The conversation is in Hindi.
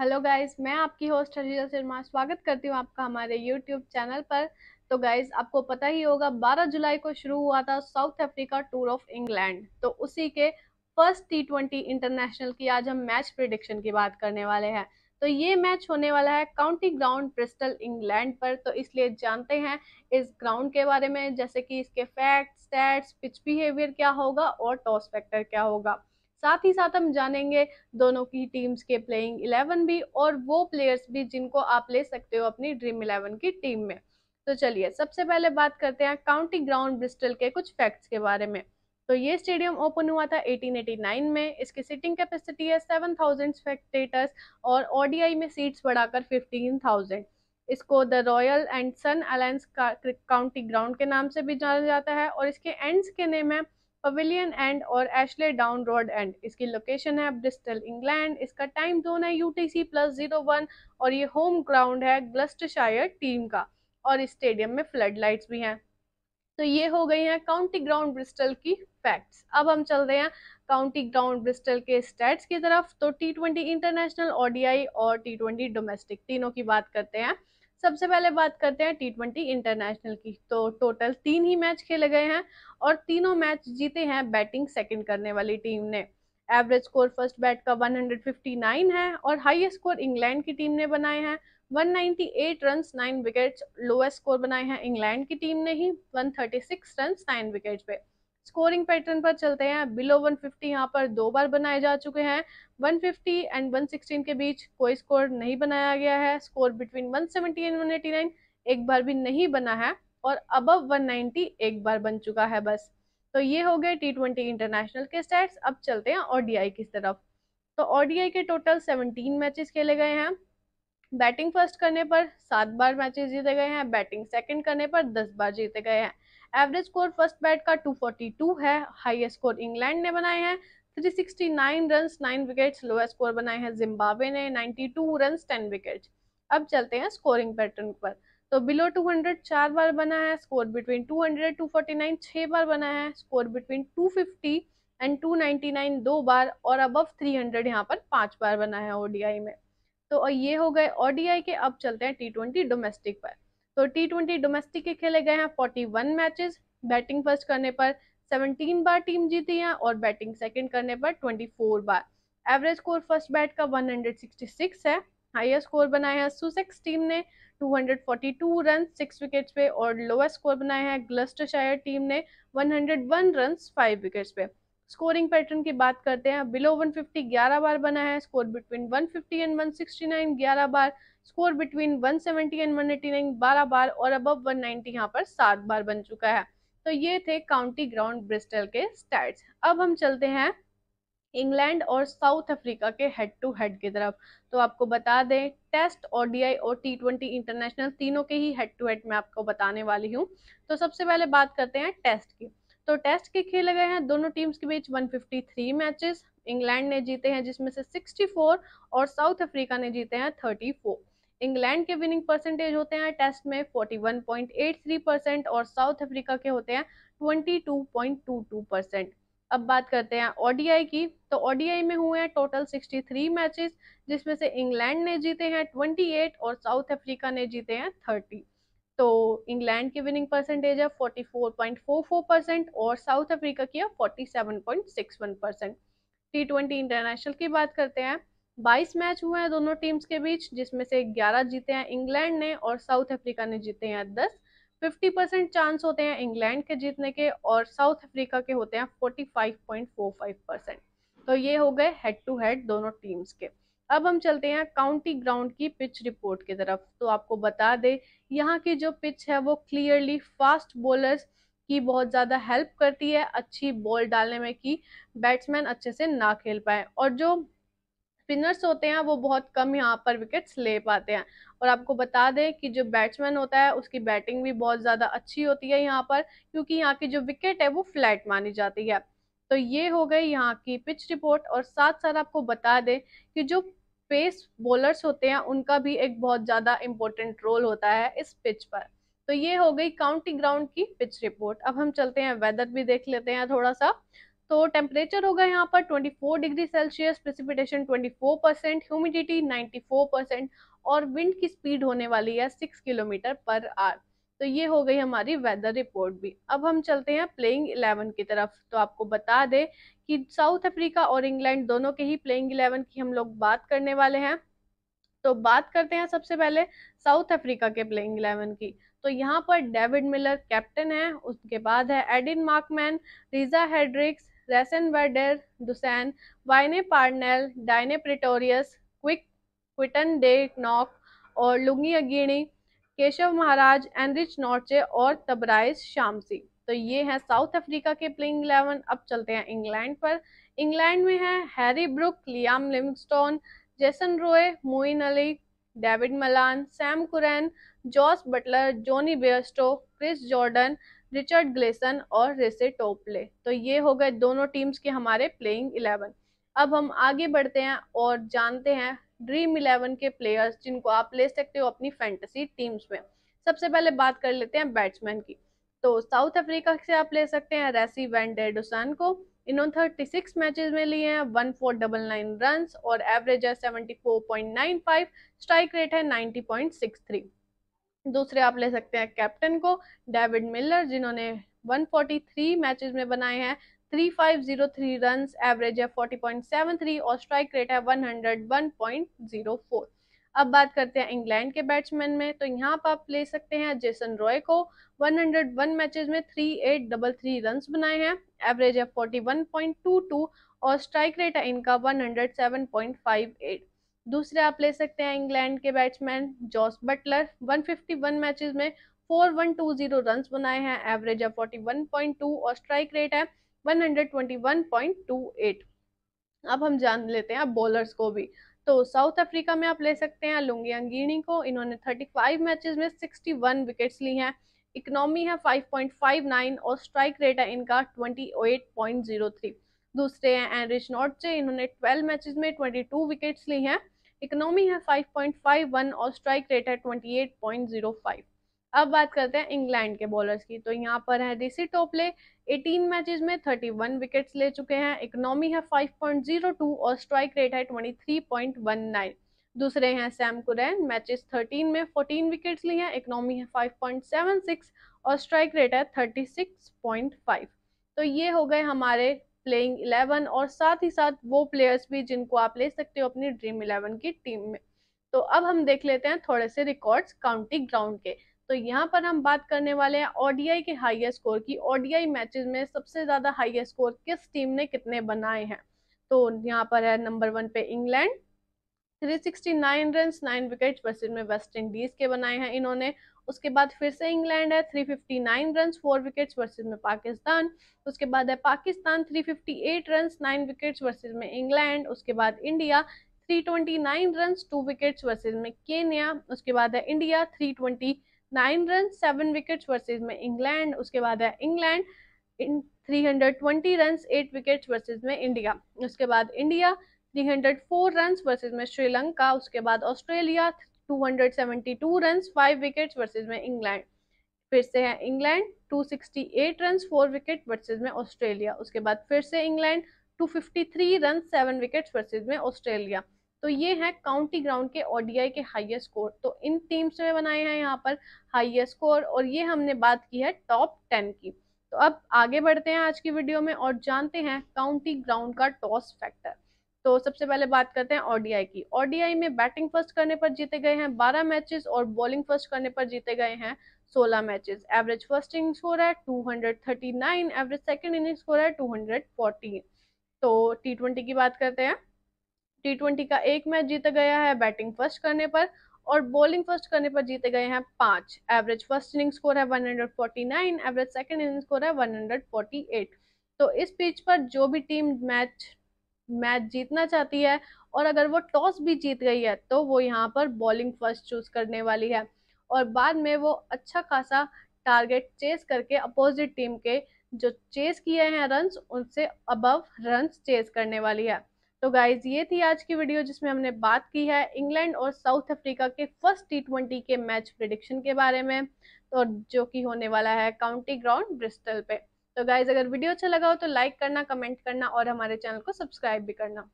हेलो गाइस मैं आपकी होस्ट हरीजा शर्मा स्वागत करती हूँ आपका हमारे यूट्यूब चैनल पर तो गाइस आपको पता ही होगा 12 जुलाई को शुरू हुआ था South Africa tour of England तो उसी के फर्स्ट टी ट्वेंटी इंटरनेशनल की आज हम मैच प्रिडिक्शन की बात करने वाले हैं तो ये मैच होने वाला है काउंटी ग्राउंड ब्रिस्टल इंग्लैंड पर तो इसलिए जानते हैं इस ग्राउंड के बारे में जैसे कि इसके फैक्ट्स स्टैट्स पिच बिहेवियर क्या होगा और टॉस फैक्टर क्या होगा साथ ही साथ हम जानेंगे दोनों की टीम्स के प्लेइंग इलेवन भी और वो प्लेयर्स भी जिनको आप ले सकते हो अपनी ड्रीम इलेवन की टीम में तो चलिए सबसे पहले बात करते हैं काउंटी ग्राउंड ब्रिस्टल के कुछ फैक्ट्स के बारे में तो ये स्टेडियम ओपन हुआ था 1889 में इसकी सिटिंग कैपेसिटी है 7000 स्पेक्टेटर्स और ओडीआई में सीट्स बढ़ाकर 15000 इसको the Royal and Sun Alliance County Ground के नाम से भी जाना जाता है और इसके एंड्स के नेम है पवेलियन एंड और एशले डाउन रोड एंड इसकी लोकेशन है ब्रिस्टल इंग्लैंड इसका टाइम जोन है U T C plus zero one और ये होम ग्राउंड है ग्लस्टशायर टीम का और इस स्टेडियम में फ्लड लाइट्स भी हैं तो ये हो गई हैं काउंटी ग्राउंड ब्रिस्टल की फैक्ट्स अब हम चल रहे हैं काउंटी ग्राउंड ब्रिस्टल के स्टेट्स की तरफ तो टी ट्वेंटी इंटरनेशनल ओडीआई और टी ट्वेंटी डोमेस्टिक तीनों की बात करते हैं सबसे पहले बात करते हैं टी ट्वेंटी इंटरनेशनल की तो टोटल तीन ही मैच खेले गए हैं और तीनों मैच जीते हैं बैटिंग सेकंड करने वाली टीम ने एवरेज स्कोर फर्स्ट बैट का 159 है और हाईएस्ट स्कोर इंग्लैंड की टीम ने बनाए हैं 198 run nine wickets lowest score बनाए हैं इंग्लैंड की टीम ने ही 136 रन नाइन विकेट्स पे स्कोरिंग पैटर्न पर चलते हैं बिलो 150 फिफ्टी यहाँ पर दो बार बनाए जा चुके हैं 150 एंड वन के बीच कोई स्कोर नहीं बनाया गया है स्कोर बिटवीन 170 एंड वन एक बार भी नहीं बना है और अबव 190 एक बार बन चुका है बस तो ये हो गए टी ट्वेंटी इंटरनेशनल के स्टैट्स अब चलते हैं ओडीआई की तरफ तो ओडीआई के टोटल 17 मैचेस खेले गए हैं बैटिंग फर्स्ट करने पर सात बार मैचेस जीते गए हैं बैटिंग सेकंड करने पर दस बार जीते गए हैं एवरेज स्कोर फर्स्ट बैट का 242 है हाईएस्ट स्कोर इंग्लैंड ने बनाए हैं 369 रन्स 9 विकेट्स लोएस्ट स्कोर बनाए हैं जिम्बाब्वे ने 92 रन्स 10 विकेट्स अब चलते हैं स्कोरिंग पैटर्न पर तो बिलो 200 चार बार बना है स्कोर बिटवीन 200 249 छह बार बना है स्कोर बिटवीन 250 एंड 299 दो बार और अबव 300 यहाँ पर पांच बार बना है ओडीआई में तो ये हो गए ओडीआई के अब चलते हैं टी ट्वेंटी डोमेस्टिक पर तो टी ट्वेंटी डोमेस्टिक के खेले गए हैं forty one matches batting first करने पर सेवनटीन बार टीम जीती है और बैटिंग सेकेंड करने पर ट्वेंटी फोर बार एवरेज स्कोर फर्स्ट बैट का वन हंड्रेड सिक्सटी सिक्स है हाईएस्ट स्कोर बनाया है सुसेक्स टीम ने 242 रन सिक्स विकेट्स पे और लोएस्ट स्कोर बनाया है ग्लस्टरशायर टीम ने 101 रन फाइव विकेट्स पे स्कोरिंग पैटर्न की बात करते हैं बिलो 150 11 बार बना है स्कोर बिटवीन 150 एंड 169 11 बार स्कोर बिटवीन 170 एंड 189 बारह बार और अबव 190 यहाँ पर सात बार बन चुका है तो ये थे काउंटी ग्राउंड ब्रिस्टल के स्टैट्स अब हम चलते हैं इंग्लैंड और साउथ अफ्रीका के हेड टू हेड की तरफ तो आपको बता दें टेस्ट ओडीआई और टी ट्वेंटी इंटरनेशनल तीनों के ही हेड टू हेड मैं आपको बताने वाली हूँ तो सबसे पहले बात करते हैं टेस्ट की तो टेस्ट के खेले गए हैं दोनों टीम्स के बीच 153 मैचेस इंग्लैंड ने जीते हैं जिसमें से 64 और साउथ अफ्रीका ने जीते हैं 34 इंग्लैंड के विनिंग परसेंटेज होते हैं टेस्ट में 41.83 परसेंट और साउथ अफ्रीका के होते हैं 22.22 परसेंट अब बात करते हैं ओडीआई की तो ओडीआई में हुए हैं टोटल 63 मैचेस जिसमें से इंग्लैंड ने जीते हैं 28 और साउथ अफ्रीका ने जीते हैं 30 तो इंग्लैंड की विनिंग परसेंटेज है 44.44 परसेंट और साउथ अफ्रीका की है 47.61 परसेंट टी ट्वेंटी इंटरनेशनल की बात करते हैं बाईस मैच हुए हैं दोनों टीम्स के बीच जिसमें से ग्यारह जीते हैं इंग्लैंड ने और साउथ अफ्रीका ने जीते हैं दस 50 परसेंट चांस होते हैं इंग्लैंड के जीतने के और साउथ अफ्रीका के होते हैं 45.45 परसेंट तो ये हो गए हेड टू हेड दोनों टीम्स के अब हम चलते हैं काउंटी ग्राउंड की पिच रिपोर्ट की तरफ तो आपको बता दे यहाँ की जो पिच है वो क्लियरली फास्ट बॉलर्स की बहुत ज़्यादा हेल्प करती है अच्छी बॉल डालने में कि बैट्समैन अच्छे से ना खेल पाए और जो स्पिनर्स होते हैं वो बहुत कम यहाँ पर विकेट्स ले पाते हैं और आपको बता दें कि जो बैट्समैन होता है उसकी बैटिंग भी बहुत ज़्यादा अच्छी होती है यहाँ पर क्योंकि यहाँ की जो विकेट है वो फ्लैट मानी जाती है तो ये हो गई यहाँ की पिच रिपोर्ट और साथ साथ आपको बता दें कि जो पेस बॉलर्स होते हैं उनका भी एक बहुत ज़्यादा इम्पोर्टेंट रोल होता है इस पिच पर तो ये हो गई काउंटी ग्राउंड की पिच रिपोर्ट अब हम चलते हैं वेदर भी देख लेते हैं थोड़ा सा तो टेम्परेचर होगा यहाँ पर 24 degree Celsius precipitation 24 percent humidity 94 percent और विंड की स्पीड होने वाली है 6 किलोमीटर पर आर तो ये हो गई हमारी वेदर रिपोर्ट भी अब हम चलते हैं प्लेइंग इलेवन की तरफ तो आपको बता दें कि साउथ अफ्रीका और इंग्लैंड दोनों के ही प्लेइंग इलेवन की हम लोग बात करने वाले हैं तो बात करते हैं सबसे पहले साउथ अफ्रीका के प्लेइंग इलेवन की तो यहाँ पर डेविड मिलर कैप्टन है उसके बाद है Aiden Markram Reeza Hendricks Rassie van der Dusan, Wayne Parnell Dwaine Pretorius क्विक क्विटन डे नॉक और लुंगी अगिणी केशव महाराज एनरिच नॉर्चे और तबराइज शामसी तो ये हैं साउथ अफ्रीका के प्लेइंग इलेवन अब चलते हैं इंग्लैंड पर इंग्लैंड में हैं Harry Brook Liam Livingstone Jason Roy Moeen Ali David Malan Sam Curran Jos Buttler Jonny Bairstow Chris Jordan Richard Gleeson और रेसे टोपले तो ये हो गए दोनों टीम्स के हमारे प्लेइंग इलेवन अब हम आगे बढ़ते हैं और जानते हैं ड्रीम इलेवन के प्लेयर्स जिनको आप ले सकते हो अपनी फैंटसी टीम्स में सबसे पहले बात कर लेते हैं बैट्समैन की तो साउथ अफ्रीका से आप ले सकते हैं रेसी वैन डेडोसन को इन्होंने थर्टी सिक्स मैचेज में लिए हैं one four double nine run और एवरेज है seventy four point nine five strike rate है नाइन्टी पॉइंट सिक्स थ्री दूसरे आप ले सकते हैं कैप्टन को डेविड मिलर जिन्होंने 143 मैचेस में बनाए हैं 3503 रन्स एवरेज है 40.73 और स्ट्राइक रेट है 101.04 अब बात करते हैं इंग्लैंड के बैट्समैन में तो यहाँ पर आप ले सकते हैं जेसन रॉय को 101 मैचेस में 3833 रन्स बनाए हैं एवरेज है 41.22 और स्ट्राइक रेट है इनका 107.58 दूसरे आप ले सकते हैं इंग्लैंड के बैट्समैन जॉस बटलर 151 मैचेस में 4120 रन बनाए हैं एवरेज है 41.2 और स्ट्राइक रेट है 121.28 अब हम जान लेते हैं बॉलर्स को भी तो साउथ अफ्रीका में आप ले सकते हैं लुंगी अंगीणी को इन्होंने 35 मैचेस में 61 विकेट्स ली हैं इकोनॉमी है 5.59 और स्ट्राइक रेट है इनका 28.03 दूसरे हैं एनरिच नॉर्ट से इन्होंने 12 मैचेस में 22 विकेट्स ली हैं इकोनॉमी है 5.51 और स्ट्राइक रेट है 28.05 अब बात करते हैं इंग्लैंड के बॉलर्स की तो यहाँ पर है रिसी टोपले 18 मैचेस में 31 विकेट्स ले चुके हैं इकोनॉमी है 5.02 और स्ट्राइक रेट है 23.19 दूसरे हैं सैम कुरैन मैचेस 13 में 14 विकेट्स लिए हैं इकोनॉमी है 5.76 और स्ट्राइक रेट है 36.5 तो ये हो गए हमारे प्लेइंग इलेवन और साथ ही साथ वो प्लेयर्स भी जिनको आप ले सकते हो अपनी ड्रीम इलेवन की टीम में तो अब हम देख लेते हैं थोड़े से रिकॉर्ड्स काउंटी ग्राउंड के तो यहाँ पर हम बात करने वाले हैं ओडीआई के हाईएस्ट स्कोर की ओडीआई मैचेस में सबसे ज़्यादा हाईएस्ट स्कोर किस टीम ने कितने बनाए हैं तो यहाँ पर है नंबर वन पे इंग्लैंड 369 रन नाइन विकेट पसीर में वेस्ट इंडीज के बनाए हैं इन्होंने उसके बाद फिर से इंग्लैंड है 359 रन फोर विकेट्स वर्सेज में पाकिस्तान उसके बाद है Pakistan 358 run nine wickets versus में इंग्लैंड उसके बाद India 329 run two wickets versus में केन्या उसके बाद है India 329 run seven wickets versus में इंग्लैंड उसके बाद है इंग्लैंड इन twenty run eight wickets versus में इंडिया उसके बाद India three hundred four run versus में श्रीलंका उसके बाद Australia two hundred seventy two run five wickets versus में इंग्लैंड फिर से है England 268 run four wicket versus में ऑस्ट्रेलिया उसके बाद फिर से England 253 run seven wicket versus में ऑस्ट्रेलिया तो ये है काउंटी ग्राउंड के ओडीआई के हाईएस्ट स्कोर तो इन टीम्स में बनाए हैं यहाँ पर हाईएस्ट स्कोर और ये हमने बात की है टॉप टेन की तो अब आगे बढ़ते हैं आज की वीडियो में और जानते हैं काउंटी ग्राउंड का टॉस फैक्टर तो सबसे पहले बात करते हैं ओडीआई की ओडीआई में बैटिंग फर्स्ट करने पर जीते गए हैं 12 मैचेस और बॉलिंग फर्स्ट करने पर जीते गए हैं 16 मैचेस एवरेज फर्स्ट इनिंग्स हो रहा है 239 एवरेज सेकंड इनिंग्स हो रहा है 214 तो टी ट्वेंटी की बात करते हैं टी ट्वेंटी का एक मैच जीता गया है बैटिंग फर्स्ट करने पर और बॉलिंग फर्स्ट करने पर जीते गए हैं पांच एवरेज फर्स्ट इनिंग स्कोर है 149 एवरेज सेकंड इनिंग स्कोर है 148 तो इस पिच पर जो भी टीम मैच मैच जीतना चाहती है और अगर वो टॉस भी जीत गई है तो वो यहाँ पर बॉलिंग फर्स्ट चूज करने वाली है और बाद में वो अच्छा खासा टारगेट चेस करके अपोजिट टीम के जो चेस किए हैं रन्स उनसे अबव रन्स चेस करने वाली है तो गाइज ये थी आज की वीडियो जिसमें हमने बात की है इंग्लैंड और साउथ अफ्रीका के फर्स्ट टी ट्वेंटी के मैच प्रिडिक्शन के बारे में तो जो कि होने वाला है काउंटी ग्राउंड ब्रिस्टल पे तो गाइज अगर वीडियो अच्छा लगा हो तो लाइक करना कमेंट करना और हमारे चैनल को सब्सक्राइब भी करना